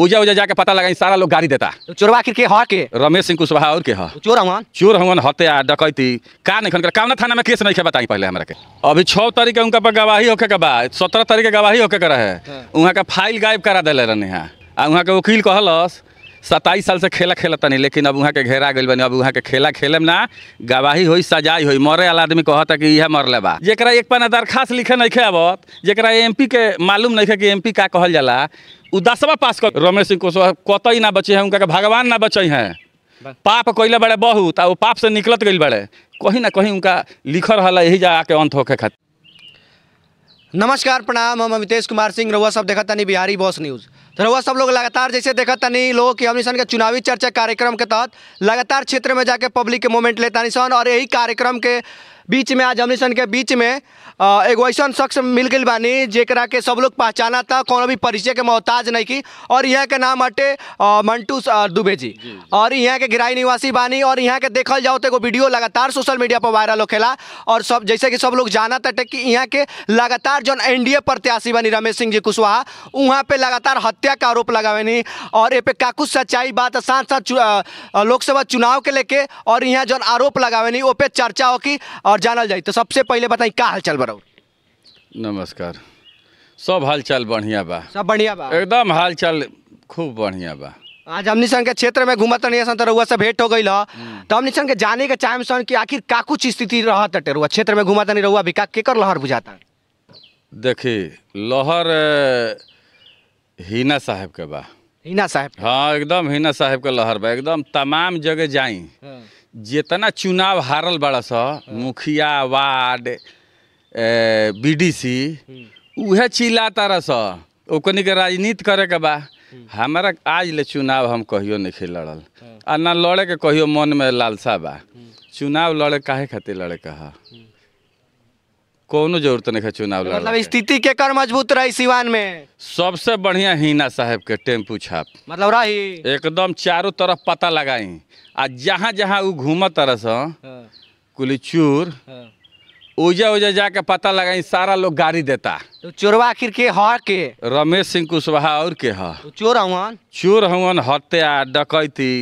उजा उजा जाके पता लगा सारा लोग गाड़ी देता तो चोरवा के हा के रमेश सिंह कुशवाहा और के हा तो चोर हमन चोर हमन हवन आ डकैती का नहीं खन कर कामना थाना में केस नहीं के बताई पहले हमरा के अभी 6 तारीख के उनका पर गवाही होके के बाद 17 तारीख के गवाही होके करे है हाँ। वहाँ का फाइल गायब करा देले रहने हां आ वहाँ के वकील कहलस सताईस साल से खेला खेलता नहीं लेकिन अब वहाँ के घेरा गई बनी अब वहाँ के खेला खेले में ना गवाही हुई सजाई हुई मरे वाला आदमी कहता कि यह मरले बा जरा एक पाना दरखास्त लिखे नहीं खे आवत जरा एम पी के मालूम नहीं है कि एम पी का कहल जाला उ दसवा पास कर रमेश सिंह कुशवाहा कतई ना बचे हैं उनका भगवान ना बचे हैं पाप कैले बड़े बहुत आ पाप से निकलत गई बड़े कहीं ना कहीं उनका लिखल रहा यही जाके अंत होके खातिर नमस्कार प्रणाम हम अमितेश कुमार सिंह रउआ सब देखा तनी बिहारी बॉस न्यूज़ रउआ सब लोग लगातार जैसे देखा तनी लोग कि हमनी सन के चुनावी चर्चा कार्यक्रम के तहत लगातार क्षेत्र में जाके पब्लिक के मूवमेंट लेतानी सन और यही कार्यक्रम के बीच में आज हमने सन के बीच में एगो ऐसा शख्स मिल गई बानी जरा के सब लोग पहचाना था कोनो भी परिचय के मोहताज नहीं की और यहाँ के नाम हटे मंटू दुबे जी और यहाँ के गिराई निवासी बानी और यहाँ के देखल जाओ तो एगो वीडियो लगातार सोशल मीडिया पर वायरल होखेला और सब जैसे कि सब लोग जाना तटे कि यहाँ के लगातार जो एन प्रत्याशी बनी रमेश सिंह जी कुशवाहा वहाँ पर लगातार हत्या का आरोप लगावेनी और ये पे काकुश सच्चाई बात साथ साथ लोकसभा चुनाव के लेके और यहाँ जो आरोप लगावेनी वो पे चर्चा हो कि और और जानल जाए तो सबसे पहले बताई का हाल चाल बरौ नमस्कार सब हाल चाल बढ़िया बा सब बढ़िया बा एकदम हाल चाल खूब बढ़िया बा आज हमनी सन के क्षेत्र में घूमत नहीं सन रुआ से भेंट हो गई ल हम्म। तो हमनी सन के जाने के चाहे सन कि आखिर का कुछ स्थिति रहत टे रुआ क्षेत्र में घूमत नहीं रुआ विका केकर लहर बुझाता देखी लहर हीना साहब के बा हीना साहब हाँ एकदम हीना साहब के लहर बा एकदम तमाम जगह जाई हाँ। जितना चुनाव हारल बड़ा सा मुखिया वार्ड बी डी सी हम्म। उहे चिल्ला तारा सा ओकनी के राजनीति करे के बा हमारा हम्म। आज ले चुनाव हम कहियो नहीं लड़ल हम्म। आ ना लड़े के कहियो मन में लालसा बा चुनाव लड़े काहे खातिर लड़े का हा कोनो जरूरत नहीं है चुनाव लड़े मतलब स्थिति के कर मजबूत रही सिवान में सबसे बढ़िया हीना साहब के टेम्पू छाप मतलब रही एकदम चारों तरफ पता लगाई आ जहाँ जहाँ उ घूम तरस हाँ। कुलचूर हाँ। ओजा ओजा जाके पता लगा सारा लोग गाड़ी देता तो चोरवा आखिर के के रमेश सिंह कुशवाहा और के ह तो चोर हवन चोर हवन हत्या डकैती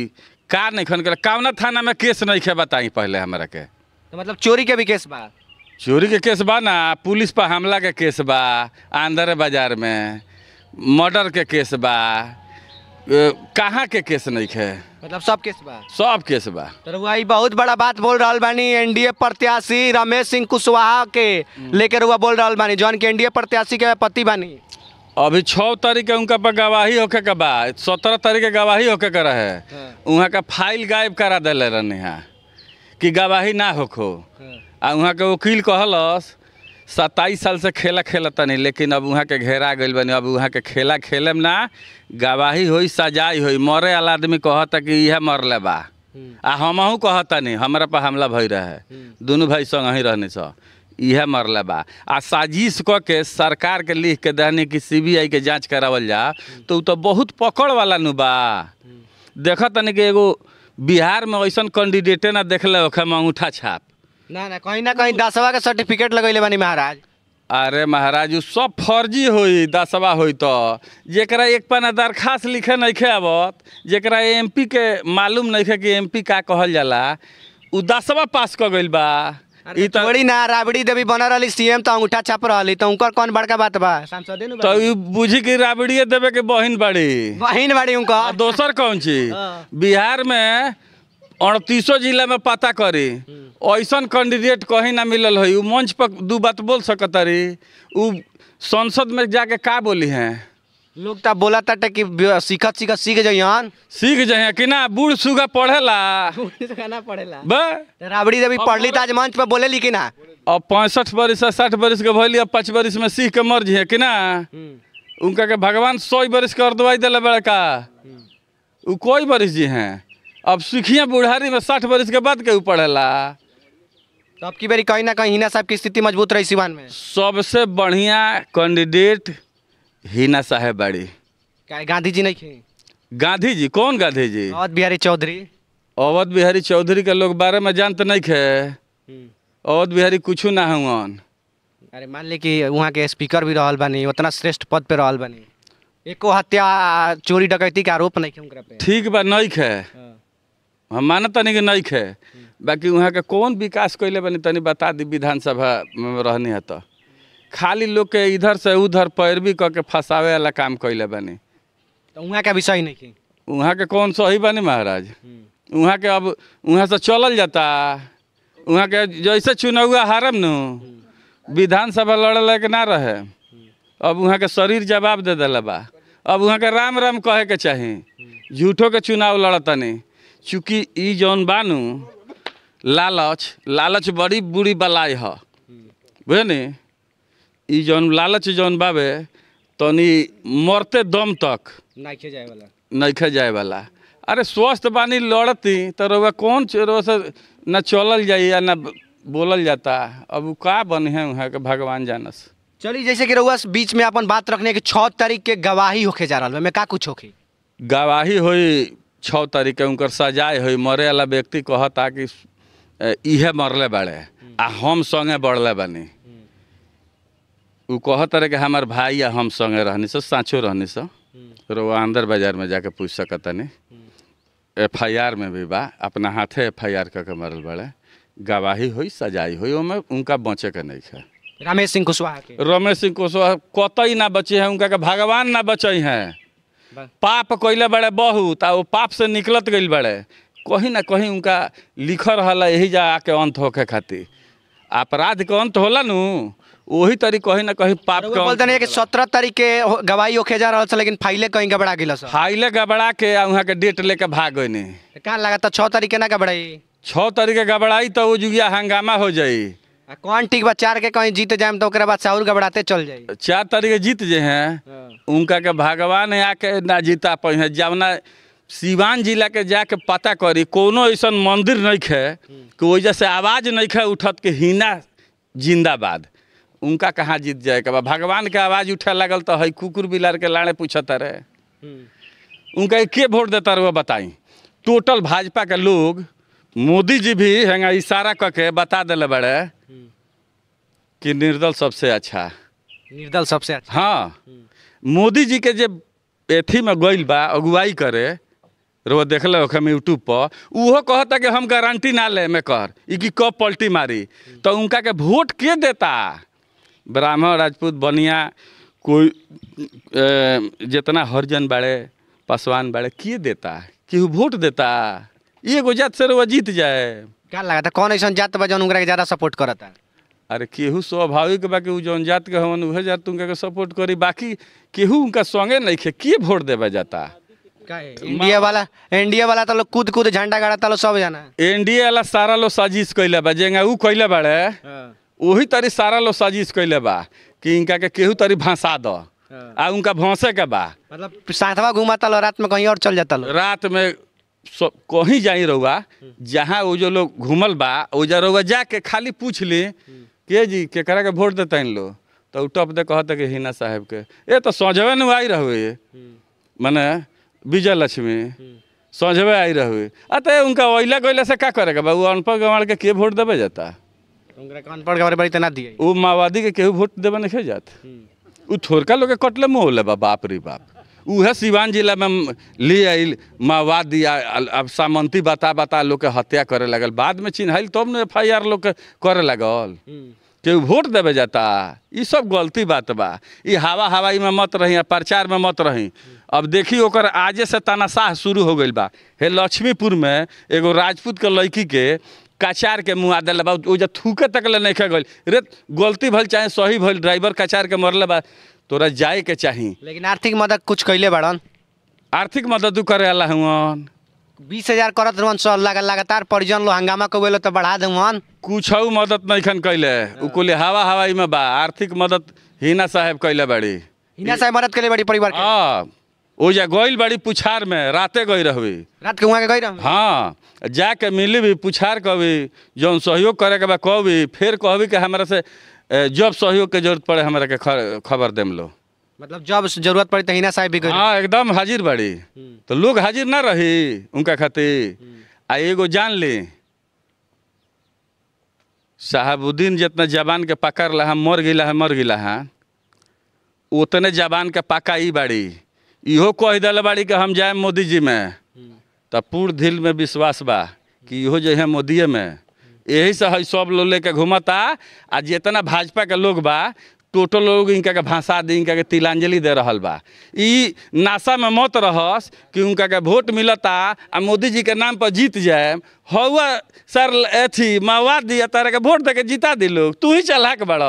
का नहीं खन कर कावना थाना में केस नहीं खे बताई पहले हमारा के तो मतलब चोरी के भी केस बा चोरी के केस बा ना पुलिस पर हमला के केस बा आंदर बाजार में मर्डर के केस बा कहाँ के केस नहीं है मतलब सब केस बा सब केस बा रउआ बहुत बड़ा बात बोल रहा बानी एनडीए प्रत्याशी रमेश सिंह कुशवाहा के हम्म। लेकर रउआ बोल रहा बानी जौन के एनडीए प्रत्याशी के पति बानी अभी छः तारीख के उनका पर गवाही होके का बा सत्रह तारीख के गवाही होके का रहे वहाँ का फाइल गायब करा दिले रहनी है कि गवाही ना होखो हाँ। आ वहाँ के वकील कहलस सत्ताईस साल से खेला खेला नहीं लेकिन अब वहाँ के घेरा गई बनी अब वहाँ के खेला खेलम ना गवाही हो सजाई हो मरे वाला आदमी कहता कि यह ले बा हम्म। आ हमहू कहता नहीं हमारे पर हमला भई रहे हम्म। दोनों भाई संग ही रहने इे यह ले बा आ साजिश क के सरकार के लिख के दहनी कि सीबीआई के जांच करावल जा हम्म। तो तो बहुत पकड़ वाला नु बा देख तनिक कि एगो बिहार में ऐसा कैंडिडेटे ना देख अंगूठा छाप ना ना कहीं ना कहीं तो- दसवा के सर्टिफिकेट लगे बानी महाराज अरे महाराज उस सब फर्जी हुई दसवा हुई तो जरा एक पाना दरखास्त लिखे नहीं खे जरा एम पी के मालूम नहीं खे कि एम पी का कहल जाला उ दसवा पास कर गई बा थोड़ी ना राबड़ी देवी बना रही सीएम तो अंगूठा छाप रही तो उनकर कौन बड़का बात बा तो बुझी की राबड़ी देवे के बहन बड़ी बहन बड़ी उनका दोसर कौन छी हाँ। बिहार में अड़तीसों जिला में पता करी हम्म। ऐसा कैंडिडेट कहीं ना मिलल है उ मंच पर दो बात बोल सकता रे उ संसद में जाके का बोली हैं लोग तो बोला था कि सीखत सीखत सीख जान सीख जाइए कि ना बूढ़ सुगा पढ़ेला ना पढ़ेला राबड़ी देवी ली आज मंच पर बोले ली कि ना अब पैंसठ बरिस साठ बरिस के भैली अब पाँच बरिस में सीख के मर जी कि ना हम्म। उनका के भगवान सौ बरिस कर दवाई दिला बड़का वो हम्म। कोई बरिस जी हैं अब सीखिया बुढ़ारी में साठ बरस के बाद केहू पढ़ला तो अब की बारी कहीं ना कहीं हिना साहब की स्थिति मजबूत रही सिवान में सबसे बढ़िया कैंडिडेट हिना साहेब बाड़ी क्या गांधी जी नहीं गांधी जी कौन गांधी जी अवध बिहारी चौधरी अवध बिहारी चौधरी के लोग बारे में जानते नहीं खे हम्म। अवध बिहारी कुछ ना है वन अरे मान ली कि वहाँ के स्पीकर भी रहा बनी उतना श्रेष्ठ पद पर रहा बनी एको हत्या चोरी डकैती के आरोप नहीं ठीक बा नहीं खे हाँ। हम मान तनिक नहीं खे बाकी वहाँ के कौन विकास कैले बनी तनि बता दी विधानसभा में रहनी है तो खाली लोग के इधर से उधर पैरवी करके फसावे फंसावे वाला काम कैले बनी तो वहाँ का भी सही नहीं वहाँ के कौन सही बनी महाराज वहाँ हम्म। के अब वहाँ से चलल जाता वहाँ के जैसे चुनाव हारम न हम्म। विधानसभा लड़े लगे ना रहे हम्म। अब वहाँ के शरीर जवाब दे दिला बा अब वहाँ के राम राम कहे के चाहे झूठों के चुनाव नहीं चूंकि जौन बानू लालच लालच बड़ी बुरी बलाई है बुझे ई जौन लालच जौन बाबे तनी मरते दम तक नहीं खे जाए वाला अरे स्वस्थ बानी लड़ती तो रउआ कौन रोआ से न चलल जाइ या न बोलल जाता अब का बने हैं वहाँ के भगवान जानस चलिए जैसे कि रउआ बीच में अपन बात रखने के छः तारीख के गवाही होके जा रहा है मैं का कुछ होके गवाही हो छः तारीख के उनकर सजाए हो मरे वाला व्यक्ति कहता कि इहे मरले बड़े आ हम संगे बढ़ले बनी उ कहत रहे कि हमार भाई आ हम संगे रहनी सर साँचो रहनी सर वो अंदर बाजार में जाके पूछ सकतनी एफ आई आर में भी बा अपना हाथे एफ आई आर करके मरल बड़े गवाही हुई सजाई हुई उनका बचे के नहीं है रमेश सिंह कुशवाहा रमेश सिंह कुशवाहा कतई ना बचे हैं उनका के भगवान ना बचे हैं पाप कैले बड़े बहुत आ पाप से निकलत गई बड़े कहीं ना कहीं उनका लिख रहा यही जा के अंत होके खातिर अपराध के अंत होला नू वही तरीक कहीं ना कहीं पाप के बोलते कि सत्रह तारीख के गवाही होके जा रहा था लेकिन फाइले कहीं गबड़ा गिल फाइले गबड़ा के वहाँ के डेट लेके भाग गई कहाँ लगा था छः तारीख के ना गबड़ाई छः तारीख के गबड़ाई तो वो जुगिया हंगामा हो जाए कौन ठीक बात चार के कहीं जीत जाए तो बाद साउर घबराते चल जाए चार तारीख जीत जे हैं हाँ। उनका के भगवान आके ना जीता पाए जवना सिवान जिला के जाके पता करी कोनो ऐसा मंदिर नहीं है हम्म। कि वजह से आवाज नहीं है उठत के हिना जिंदाबाद उनका कहाँ जीत जाए कबा भगवान के आवाज उठे लगल तो है कुकुर बिलार के लाड़े पूछता रहे हम्म। उनका के वोट देता रहे बताई टोटल भाजपा के लोग मोदी जी भी हंगा इशारा करके बता दिले बड़े कि निर्दल सबसे अच्छा निर्दल सबसे अच्छा हाँ हम्म। मोदी जी के जब एथी में गई बा अगुवाई करे देख देखल हम यूट्यूब पर उहो कहता कि हम गारंटी ना ले में कर कि कब पलटी मारी हम्म। तो उनका के वोट के देता ब्राह्मण राजपूत बनिया कोई जितना हरजन बाड़े पासवान बाड़े किए देता कि वोट देता एगो जात से वो जीत जाए क्या लगा था कौन ऐसा जात बजन के ज़्यादा सपोर्ट करता अरे केहू स्वाभाविक बा कि जौन जात के हवन उहे जात उनका के सपोर्ट करी बाकी केहू उनका संगे नहीं खे के वोट देवे जाता इंडिया वाला इंडिया वाला तो लोग कूद कूद झंडा गाड़ा ता तो सब जाना इंडिया वाला सारा लोग साजिश कैले बा जेंगा ऊ कैले बाड़े वही हाँ। तरी सारा लोग साजिश कैले बा कि इनका के केहू तरी भांसा दो हाँ। आ उनका भौसे के बा मतलब साथवा घुमाता तो लो रात में कहीं और चल जाता लो रात में कहीं जाई रहुआ हम्म। जहाँ वो जो लोग घूमल बा वो जा रहुआ जाके खाली पूछ ली के जी केकरा के वोट देते लो तो टप दे कहते कि हिना साहेब के ए तो सोझवे न आई रह हम्म। माने विजय लक्ष्मी हम्म। सोझवे आई रह उनका ओला गैला से क्या करे बाबू अनपढ़ गंवाड़ के के वोट देवे जाता अनपढ़ माओवादी के केहू वोट देवे नहीं जाते हम्म। थोड़का लोग कटले मुँह ले बाप रे बाप वह सिवान जिला में ले आयल माओवादी अब सामंती बता बता लोग के हत्या करे लगल बाद में चिन्ह तब तो न एफ आई आर लोग करे लगल हम्म। के वोट देवे जाता ये सब गलती बात बा ये हवा हवाई में मत रही प्रचार में मत रही अब देखी ओकर आजे से तानाशाह शुरू हो गई बा हे लक्ष्मीपुर में एगो राजपूत के लड़की के कचार के मुँह दिल बा थूके तक ले नहीं खे गई रे गलती भल चाहे सही भल ड्राइवर कचार के मरल बा तोरा जाए के चाही लेकिन आर्थिक मदद कुछ कैले बड़न आर्थिक मदद करे वाला हुआन बीस हजार करत रहन सर लगा लगातार परिजन लो हंगामा कबेलो तो बढ़ा दे देवन कुछ मदद नहीं खन कैले उकुले हाँ। हवा हवाई में बा आर्थिक मदद हिना साहब कैले बड़ी हिना साहब मदद कैले बड़ी परिवार के हाँ। ओजा गई बाड़ी पुछार में राते गई रहबी रात के वहाँ के गई रह हाँ जाके मिली भी पुछार कभी जौन सहयोग करे के बाद कभी फिर कभी कि हमारे से जब सहयोग के जरूरत पड़े हमारे के खबर देम लो मतलब जब जरूरत पड़े तहीना साहब भी हाँ एकदम हाजिर बड़ी हम्म। तो लोग हाजिर ना रही उनका खातिर हम्म। आ एगो जान ली साहबुद्दीन जितना जवान के पकड़ ला मर गिला है मर गिला है उतने जवान के पका ही बड़ी इहो कह दिल बाड़ी कि हम जाए मोदी जी में हम्म। तो पूर्ण दिल में विश्वास बा कि इहो जो है मोदी में यही से है सब लोग लेके घूमता आ जितना भाजपा के लोग बा टोटल लोग इनका के भाषा दी इनका के तिलांजलि दे रहा बा नाशा में मत रहस कि उनका के वोट मिलता आ मोदी जी के नाम पर जीत जाए हौआ सर अथी दी तारा के वोट दे के जीता दी लोग तू ही चलाक बड़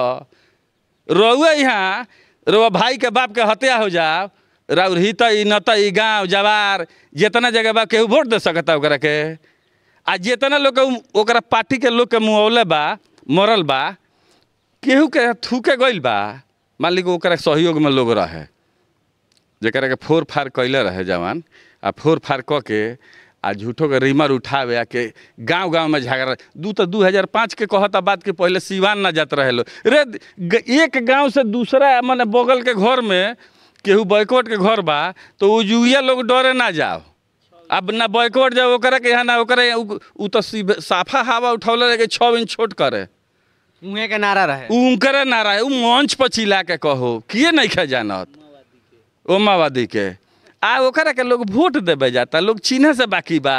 रउआ यहाँ रो भाई के बाप के हत्या हो जाओ रौरही तो न गाँव जवार जितना जगह बा केहू वोट दे सकता ओकरा के आ जितना लोग पार्टी के लोग के मुआवले बा मरल बा केहू के थूके गई बा मान ली ओकरा सहयोग में लोग रहे जरा के फोर फार कैले रहे जवान आ फोर फार क के आ झूठों के रिमर उठावे आ के गांव गांव में झगड़ा दू तो दू हज़ार पाँच के कहता बात के पहले सिवान ना जात रहे लो रे एक गांव से दूसरा मैंने बगल के घर में केहू बॉयकॉट के घर बा तो उ लोग डरे ना जाओ अब ना बॉयकॉट जाओ ओकरा के यहाँ ना ओकरा उ तो साफा हवा उठौल के छः इंच छोट करे उहे के नारा रहे उनकरे नारा है उ मंच पर चिल्ला के कहो किए नहीं खा जानत ओमावादी के आ ओकरा के लोग वोट देवे जाता लोग चिन्ह से बाकी बा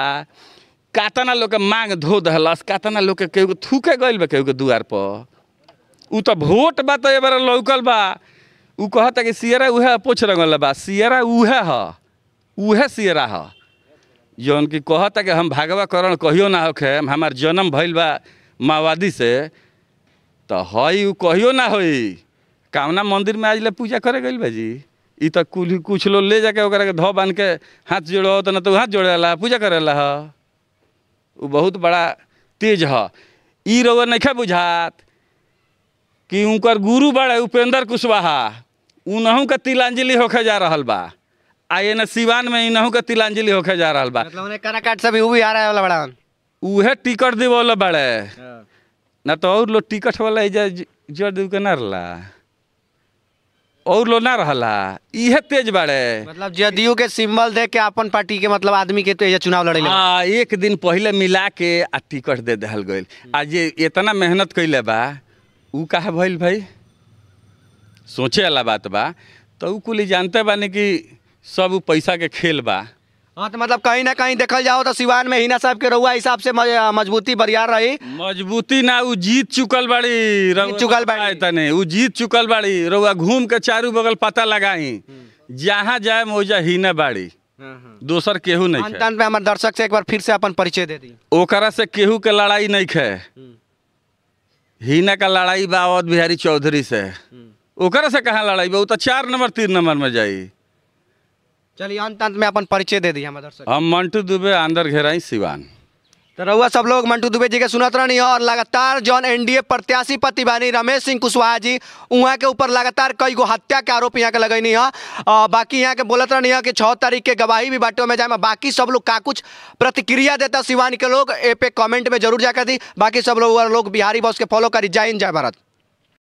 कातना लोग के मांग धो दहलस कातना लोग के केहू के थूके गए बा केहू के दुआर पर उ तो वोट बा तो ए बार लौकल बा उ कहता कि सियरा उहे पोछ रंगल बा सियरा उहे ह उहे सियरा ह जौन कि कहता कि हम करण कहियो ना होखे हमार जन्म भइल बा माओवादी से तो हई उ कहियो ना हो कामना मंदिर में आज ले पूजा करे गई बा जी इ तो कुल कुछ लोग ले जाके ओकरा के ध बांध के हाथ जोड़ो तो ना तो हाथ जोड़े ला पूजा करे ला उ बहुत बड़ा तेज ह इ रोग नहीं बुझात कि उनकर गुरु बड़े उपेंद्र कुशवाहा उनहू का तिलांजलि होके जा रहा बा आ एने सिवान में इनहू का तिलांजलि होके जा रहा बा मतलब काट सब ऊ भी आ रहा वाला बड़ा उहे टिकट दे वाला बड़े हाँ। न तो और लोग टिकट वाला जोड़ दे के ना रहला और लोग ना रहला इहे तेज बड़े मतलब जदयू के सिंबल दे के अपन पार्टी के मतलब आदमी के तो ये चुनाव लड़े हाँ एक दिन पहले मिला के आ टिकट दे दहल गई आज ये इतना मेहनत कैले बा उ कहा भइल भाई सोचे वाला बात बा तो कुल जानते बानी कि सब पैसा के खेल बा हाँ तो मतलब कहीं ना कहीं देखल जाओ तो सिवान में हिना साहब के रहुआ हिसाब से मजबूती बरियार रही मजबूती ना वो जीत चुकल बाड़ी चुकल बाड़ी वो जीत चुकल बाड़ी रहुआ घूम के चारू बगल पता लगाई हम्म। जहाँ जाए मोजा हिना बाड़ी हाँ, हाँ। दोसर केहू नहीं है हमारे दर्शक से एक बार फिर से अपन परिचय दे दी ओकरा से केहू के लड़ाई नहीं है हम्म। हीना का लड़ाई बा अवध बिहारी चौधरी से हम्म। ओकर से कहाँ लड़ाई बहुत चार नंबर तीन नंबर में जाई चलिए अंत अंत में अपन परिचय दे दी हमारे हम मंटू दुबे अंदर घेराई सिवान तो रउआ सब लोग मंटू दुबे जी के सुनत रहनी और लगातार जौन एनडीए प्रत्याशी पति बानी रमेश सिंह कुशवाहा जी वहाँ के ऊपर लगातार कई गो हत्या के आरोप यहाँ के लगैनी है बाकी यहाँ के बोलत रहनी है कि छः तारीख के गवाही भी बाटो में जाए बाकी सब लोग का कुछ प्रतिक्रिया देता सिवान के लोग ए पे कॉमेंट में जरूर जाकर दी बाकी सब लोग लोग बिहारी बॉस के फॉलो करी जय हिंद जय भारत